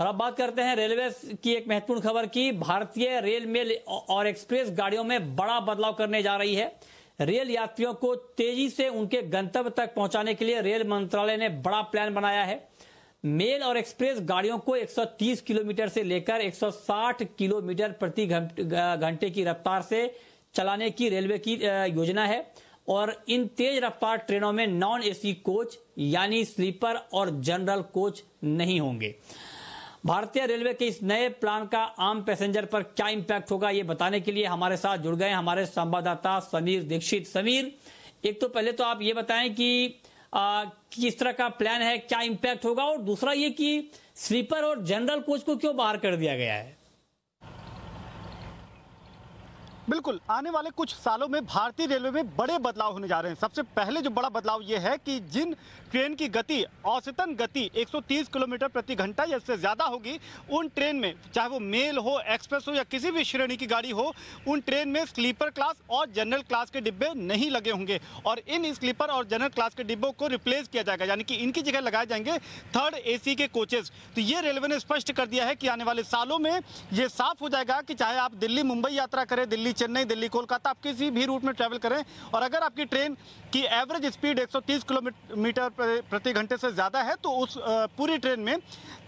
और अब बात करते हैं रेलवे की एक महत्वपूर्ण खबर की भारतीय रेल मेल और एक्सप्रेस गाड़ियों में बड़ा बदलाव करने जा रही है रेल यात्रियों को तेजी से उनके गंतव्य तक पहुंचाने के लिए रेल मंत्रालय ने बड़ा प्लान बनाया है मेल और एक्सप्रेस गाड़ियों को 130 किलोमीटर से लेकर 160 किलोमीटर प्रति घंटे की रफ्तार से चलाने की रेलवे की योजना है और इन तेज रफ्तार ट्रेनों में नॉन एसी कोच यानी स्लीपर और जनरल कोच नहीं होंगे भारतीय रेलवे के इस नए प्लान का आम पैसेंजर पर क्या इम्पैक्ट होगा ये बताने के लिए हमारे साथ जुड़ गए हमारे संवाददाता समीर दीक्षित समीर एक तो पहले तो आप ये बताएं कि आ, किस तरह का प्लान है क्या इम्पैक्ट होगा और दूसरा ये कि स्लीपर और जनरल कोच को क्यों बाहर कर दिया गया है बिल्कुल आने वाले कुछ सालों में भारतीय रेलवे में बड़े बदलाव होने जा रहे हैं सबसे पहले जो बड़ा बदलाव ये है कि जिन ट्रेन की गति औसतन गति 130 किलोमीटर प्रति घंटा या इससे ज़्यादा होगी उन ट्रेन में चाहे वो मेल हो एक्सप्रेस हो या किसी भी श्रेणी की गाड़ी हो उन ट्रेन में स्लीपर क्लास और जनरल क्लास के डिब्बे नहीं लगे होंगे और इन स्लीपर और जनरल क्लास के डिब्बों को रिप्लेस किया जाएगा यानी कि इनकी जगह लगाए जाएंगे थर्ड ए के कोचेज तो ये रेलवे ने स्पष्ट कर दिया है कि आने वाले सालों में ये साफ हो जाएगा कि चाहे आप दिल्ली मुंबई यात्रा करें दिल्ली चेन्नई दिल्ली कोलकाता आप किसी भी रूट में ट्रैवल करें और अगर आपकी ट्रेन की एवरेज स्पीड 130 किलोमीटर प्रति घंटे से ज़्यादा है तो उस पूरी ट्रेन में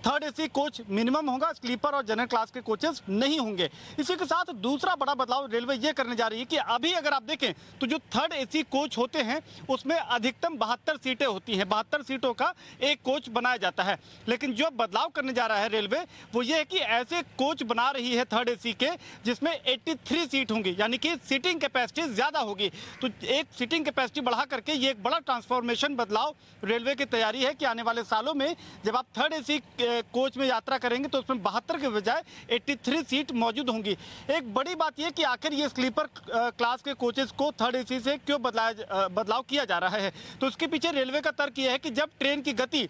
थर्ड एसी कोच मिनिमम होगा स्लीपर और जनरल क्लास के कोचेस नहीं होंगे इसी के साथ दूसरा बड़ा बदलाव रेलवे ये करने जा रही है कि अभी अगर आप देखें तो जो थर्ड एसी कोच होते हैं उसमें अधिकतम बहत्तर सीटें होती हैं बहत्तर सीटों का एक कोच बनाया जाता है लेकिन जो बदलाव करने जा रहा है रेलवे वो ये है कि ऐसे कोच बना रही है थर्ड ए के जिसमें एट्टी सीट होंगी यानी कि सीटिंग कैपेसिटी ज़्यादा होगी तो एक सीटिंग कैपेसिटी बढ़ा करके ये एक बड़ा ट्रांसफॉर्मेशन बदलाव रेलवे की तैयारी है कि आने वाले सालों में जब आप थर्ड ए कोच में यात्रा करेंगे तो उसमें बहत्तर के बजाय एट्टी सीट मौजूद होंगी एक बड़ी बात यह कि आखिर ये स्लीपर क्लास के कोचेज़ को थर्ड ए से क्यों बदलाया बदलाव किया जा रहा है तो उसके पीछे रेलवे का तर्क यह है कि जब ट्रेन की गति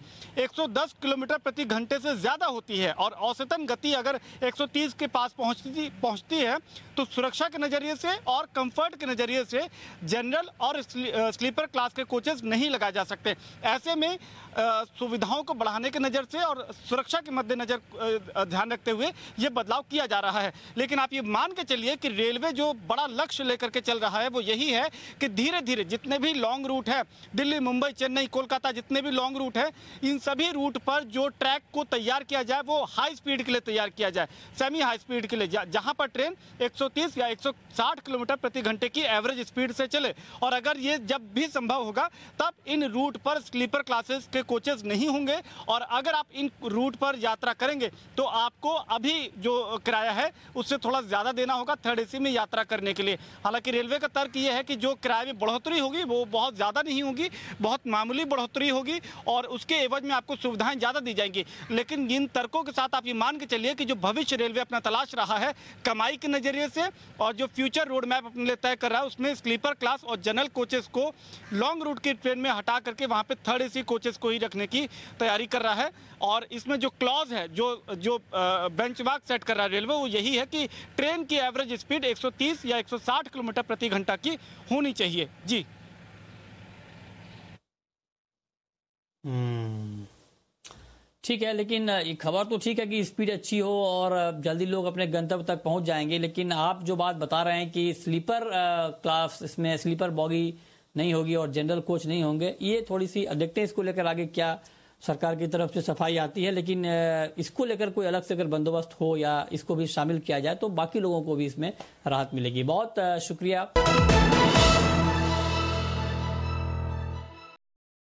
110 किलोमीटर प्रति घंटे से ज़्यादा होती है और औसतन गति अगर 130 के पास पहुंचती पहुंचती है तो सुरक्षा के के नज़रिए से और कंफर्ट के नज़रिए से जनरल और स्लीपर क्लास के कोचेज नहीं लगाए जा सकते ऐसे में सुविधाओं को बढ़ाने के नज़र से और सुरक्षा के मद्देनज़र ध्यान रखते हुए ये बदलाव किया जा रहा है लेकिन आप ये मान के चलिए कि रेलवे जो बड़ा लक्ष्य लेकर के चल रहा है वो यही है कि धीरे धीरे जितने भी लॉन्ग रूट है दिल्ली मुंबई चेन्नई कोलकाता जितने भी लॉन्ग रूट है इन सभी रूट पर जो ट्रैक को तैयार किया जाए वो हाई स्पीड के लिए तैयार किया जाए सेमी हाई स्पीड के लिए जहाँ पर ट्रेन 130 या 160 किलोमीटर प्रति घंटे की एवरेज स्पीड से चले और अगर ये जब भी संभव होगा तब इन रूट पर स्लीपर क्लासेस के कोचेज नहीं होंगे और अगर आप इन रूट पर यात्रा करेंगे तो आपको अभी जो किराया है उससे थोड़ा ज़्यादा देना होगा थर्ड ए में यात्रा करने के लिए हालांकि रेलवे का तर्क ये है कि जो किराए में बढ़ोतरी होगी वो बहुत ज़्यादा नहीं होगी बहुत मामूली बढ़ोतरी होगी और उसके एवज में आपको सुविधाएँ ज़्यादा दी जाएंगी लेकिन इन तर्कों के साथ आप ये मान के चलिए कि जो भविष्य रेलवे अपना तलाश रहा है कमाई के नज़रिए से और और जो फ्यूचर रोड मैप अपने लिए तय कर रहा है उसमें स्लीपर क्लास और जनरल कोचेस को लॉन्ग रूट की ट्रेन में हटा करके वहाँ पे थर्ड एसी कोचेस को ही रखने की तैयारी कर रहा है और इसमें जो क्लॉज है जो जो बेंच सेट कर रहा है रेलवे वो यही है कि ट्रेन की एवरेज स्पीड 130 या 160 किलोमीटर प्रति घंटा की होनी चाहिए जी hmm. ठीक है लेकिन ये खबर तो ठीक है कि स्पीड अच्छी हो और जल्दी लोग अपने गंतव्य तक पहुंच जाएंगे लेकिन आप जो बात बता रहे हैं कि स्लीपर क्लास इसमें स्लीपर बॉगी नहीं होगी और जनरल कोच नहीं होंगे ये थोड़ी सी देखते हैं इसको लेकर आगे क्या सरकार की तरफ से सफाई आती है लेकिन इसको लेकर कोई अलग से अगर बंदोबस्त हो या इसको भी शामिल किया जाए तो बाकी लोगों को भी इसमें राहत मिलेगी बहुत शुक्रिया